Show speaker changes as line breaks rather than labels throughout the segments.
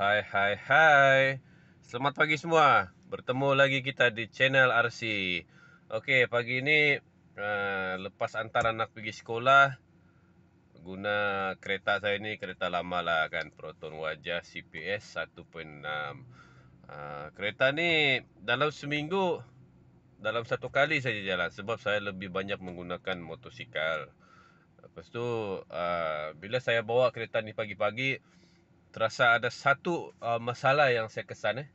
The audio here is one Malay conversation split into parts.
Hai hai hai. Selamat pagi semua. Bertemu lagi kita di channel RC. Okey, pagi ini uh, lepas antar anak pergi sekolah guna kereta saya ni kereta lama lah kan Proton Wajah CPS 1.6. Uh, kereta ni dalam seminggu dalam satu kali saja jalan sebab saya lebih banyak menggunakan motosikal. Lepas tu uh, bila saya bawa kereta ni pagi-pagi terasa ada satu uh, masalah yang saya kesan eh.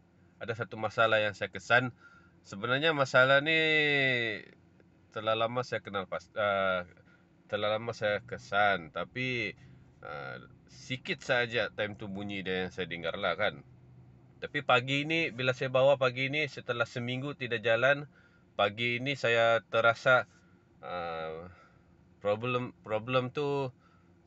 Ada satu masalah yang saya kesan. Sebenarnya masalah ni telah lama saya kenal pas uh, telah lama saya kesan tapi uh, sikit saja time tu bunyi dia yang saya dengar lah kan. Tapi pagi ini bila saya bawa pagi ini setelah seminggu tidak jalan pagi ini saya terasa uh, problem problem tu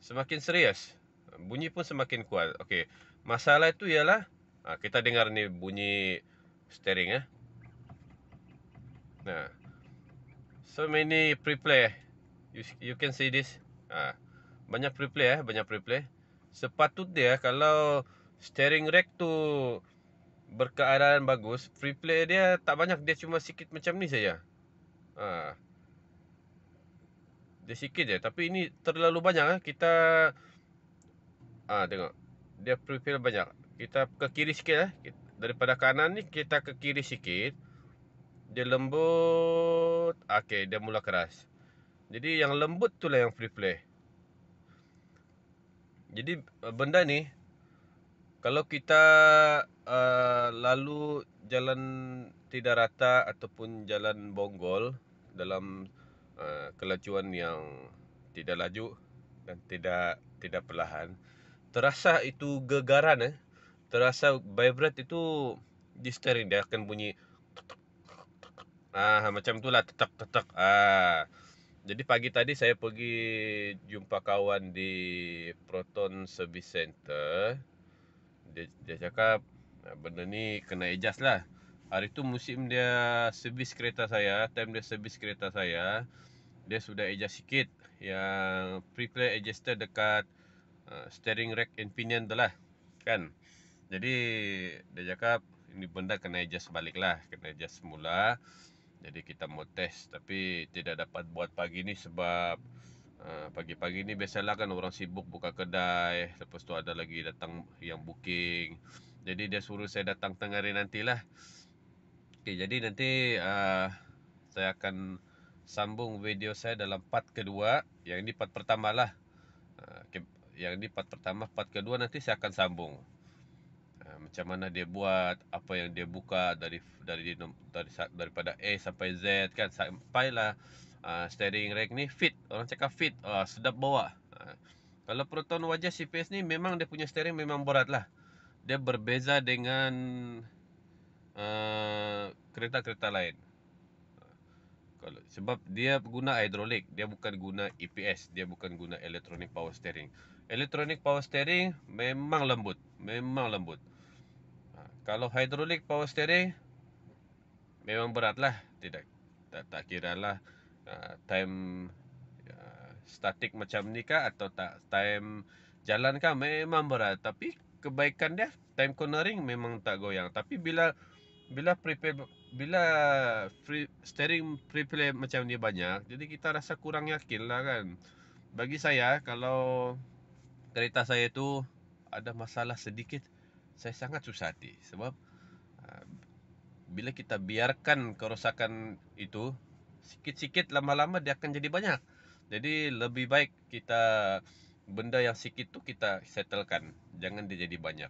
semakin serius bunyi pun semakin kuat. Okey. Masalah itu ialah ha, kita dengar ni bunyi steering eh. Nah. So many preplay. Eh. You you can see this. Ha. Banyak preplay eh, banyak preplay. Sepatut dia kalau steering rack tu berkeadaan bagus, preplay dia tak banyak, dia cuma sikit macam ni saja. Ha. Dia sikit je, tapi ini terlalu banyak eh. Kita Ah ha, tengok. Dia profil banyak. Kita ke kiri sikit eh. Daripada kanan ni kita ke kiri sikit. Dia lembut. Okey, dia mula keras. Jadi yang lembut tu lah yang free play. Jadi eh, benda ni kalau kita uh, lalu jalan tidak rata ataupun jalan bonggol dalam uh, kelajuan yang tidak laju dan tidak tidak perlahan terasa itu gegaran eh. Terasa vibrate itu di steering dia akan bunyi Ah macam itulah tetak tetak. Ah. Jadi pagi tadi saya pergi jumpa kawan di Proton Service Center. Dia, dia cakap ah, benda ni kena ejas lah. Hari tu musim dia servis kereta saya, time dia servis kereta saya, dia sudah ejas sikit yang pre-play adjuster dekat Ah, steering rack and pinion tu lah kan jadi dia cakap ini benda kena adjust balik lah kena adjust semula jadi kita mau test tapi tidak dapat buat pagi ni sebab ah, pagi-pagi uh, ni biasalah kan orang sibuk buka kedai lepas tu ada lagi datang yang booking jadi dia suruh saya datang tengah hari nantilah okay, jadi nanti uh, saya akan sambung video saya dalam part kedua yang ini part pertama lah okay yang ini part pertama, part kedua nanti saya akan sambung. Ah, macam mana dia buat, apa yang dia buka dari dari dari daripada A sampai Z kan sampai lah uh, ah, steering rack ni fit. Orang cakap fit, uh, sedap bawa. kalau Proton wajah CPS ni memang dia punya steering memang berat lah. Dia berbeza dengan kereta-kereta uh, lain kalau sebab dia guna hidrolik dia bukan guna EPS dia bukan guna electronic power steering electronic power steering memang lembut memang lembut ha, kalau hidrolik power steering memang beratlah, tidak tak, tak kira lah uh, time uh, ya, static macam ni kah atau tak time jalan kah memang berat tapi kebaikan dia time cornering memang tak goyang tapi bila bila prepare bila free, steering preplay macam ni banyak jadi kita rasa kurang yakin lah kan bagi saya kalau kereta saya tu ada masalah sedikit saya sangat susah hati sebab ah, bila kita biarkan kerosakan itu sikit-sikit lama-lama dia akan jadi banyak jadi lebih baik kita benda yang sikit tu kita settlekan jangan dia jadi banyak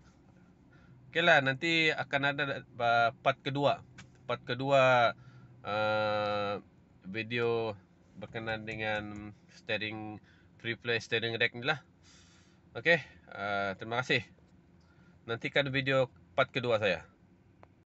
Okeylah nanti akan ada ah, part kedua part kedua uh, video berkenaan dengan steering free play steering rack ni lah ok uh, terima kasih nantikan video part kedua saya